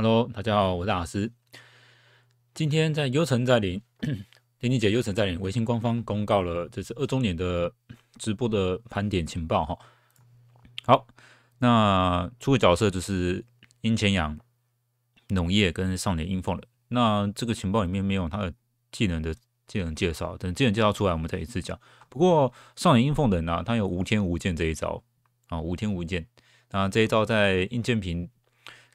Hello，大家好，我是阿斯。今天在优城在领，丁丁姐优城在领微信官方公告了这次二周年的直播的盘点情报哈。好，那出的角色就是殷钱阳农业跟少年殷凤的。那这个情报里面没有他的技能的技能介绍，等技能介绍出来我们再一次讲。不过少年鹰凤的人啊，他有无天无剑这一招啊，无天无剑。那这一招在殷建平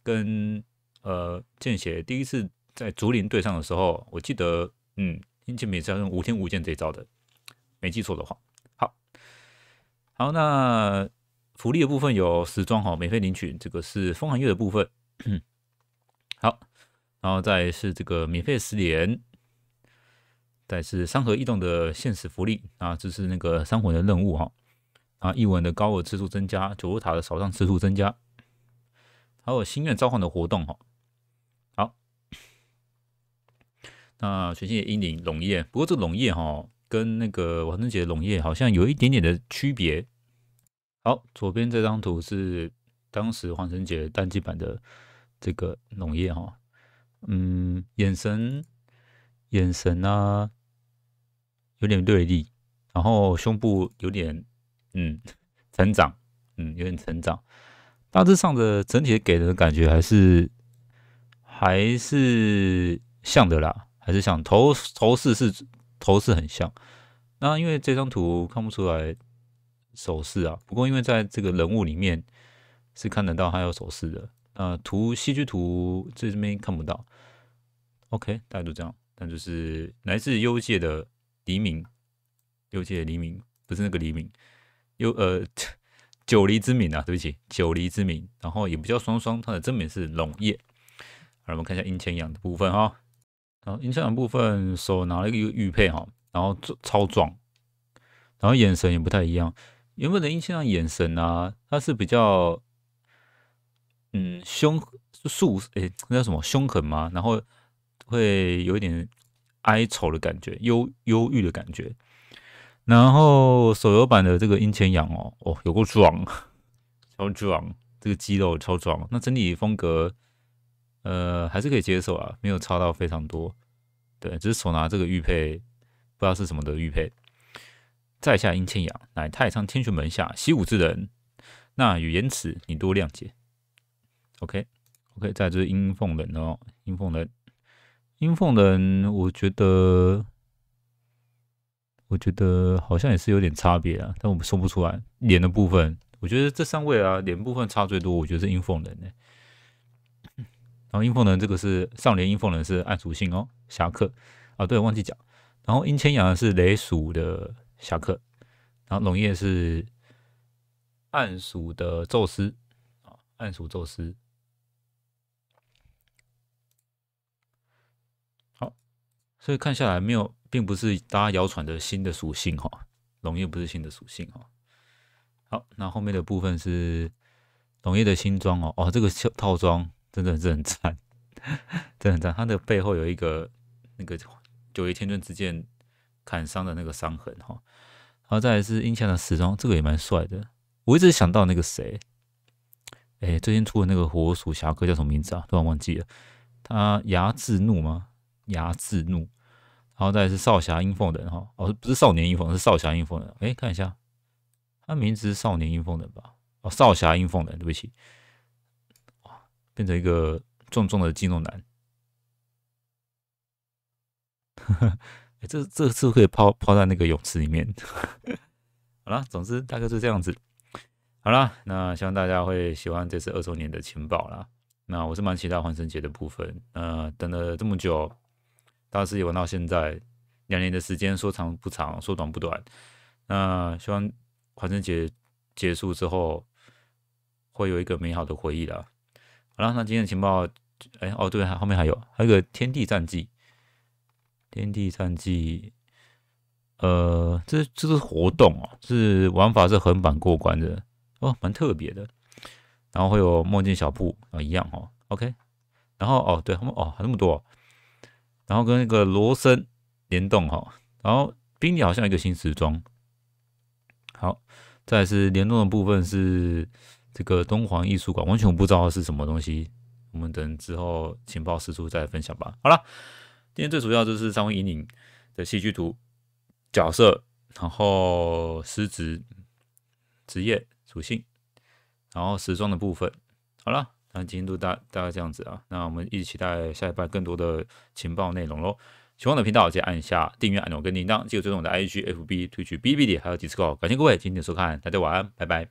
跟呃，见血第一次在竹林对上的时候，我记得，嗯，殷勤平是要用无天无剑这一招的，没记错的话。好好，那福利的部分有时装哈，免费领取，这个是风寒月的部分。好，然后再是这个免费十连，再是三合异动的限时福利啊，这是那个三魂的任务哈，啊，一文的高额次数增加，九楼塔的扫荡次数增加，还有心愿召唤的活动哈。那全新的引领龙叶，不过这龙叶哈，跟那个王圣杰的龙叶好像有一点点的区别。好，左边这张图是当时黄圣杰单机版的这个农业哈，嗯，眼神，眼神啊，有点对立，然后胸部有点，嗯，成长，嗯，有点成长，大致上的整体给人的感觉还是还是像的啦。还是像头头饰是头饰很像，那因为这张图看不出来手势啊。不过因为在这个人物里面是看得到他有手势的。呃，图戏剧图这这边看不到。OK，大家都这样。那就是来自幽界的黎明，幽界的黎明不是那个黎明，幽呃九黎之名啊，对不起，九黎之名。然后也不叫双双，它的真名是龙叶。好，我们看一下阴天阳的部分哈。然后阴响的部分手拿了一个玉佩哈，然后超壮，然后眼神也不太一样。原本的音钱眼神啊，他是比较嗯凶是肃诶，那叫什么凶狠吗？然后会有一点哀愁的感觉，忧忧郁的感觉。然后手游版的这个阴钱阳哦哦，有够壮超壮，这个肌肉超壮。那整体风格呃还是可以接受啊，没有差到非常多。对，只是手拿这个玉佩，不知道是什么的玉佩。在下殷千阳，乃太仓天玄门下习武之人。那语言词，你多谅解。OK，OK，在这殷凤人哦，殷凤人，殷凤人，我觉得，我觉得好像也是有点差别啊，但我说不出来。脸的部分，我觉得这三位啊，脸部分差最多，我觉得是殷凤人呢。然后阴凤人这个是上联，阴凤人是暗属性哦，侠客啊，对，忘记讲。然后阴千阳是雷属的侠客，然后龙叶是暗属的宙斯啊，暗属宙斯。好，所以看下来没有，并不是大家谣传的新的属性哈，龙叶不是新的属性哈。好，那后面的部分是龙叶的新装哦，哦，这个小套装。真的很是很惨，真的很惨。他的背后有一个那个九叶天尊之剑砍伤的那个伤痕哈，然后再是印象的时装，这个也蛮帅的。我一直想到那个谁，哎，最近出的那个火鼠侠客叫什么名字啊？突然忘记了。他牙志怒吗？牙志怒，然后再是少侠阴凤人哈，哦，不是少年阴凤，是少侠阴凤人。哎，看一下，他名字是少年阴凤人吧？哦，少侠阴凤人，对不起。变成一个壮壮的肌肉男，这这次可以抛抛在那个泳池里面。好了，总之大概是这样子。好了，那希望大家会喜欢这次二周年的情报啦。那我是蛮期待万圣节的部分。呃，等了这么久，家是也玩到现在两年的时间，说长不长，说短不短。那希望万圣节结束之后，会有一个美好的回忆啦。好了，那今天的情报，哎，哦，对，还后面还有，还有个天地战绩，天地战绩，呃，这这是活动哦，是玩法是横版过关的，哦，蛮特别的。然后会有梦境小铺啊，一样哦，OK。然后哦，对他们哦，还那么多。然后跟那个罗森联动哈，然后宾利好像有一个新时装。好，再是联动的部分是。这个敦煌艺术馆完全不知道是什么东西，我们等之后情报释出再分享吧。好了，今天最主要就是三位引领的戏剧图角色，然后师职职业属性，然后时装的部分。好了，那今天就大大概这样子啊，那我们一起期待下一版更多的情报内容喽。喜欢的频道记得按下订阅按钮跟铃铛，记得追踪我的 IG、FB、推 h BBD 还有 Discord。感谢各位今天的收看，大家晚安，拜拜。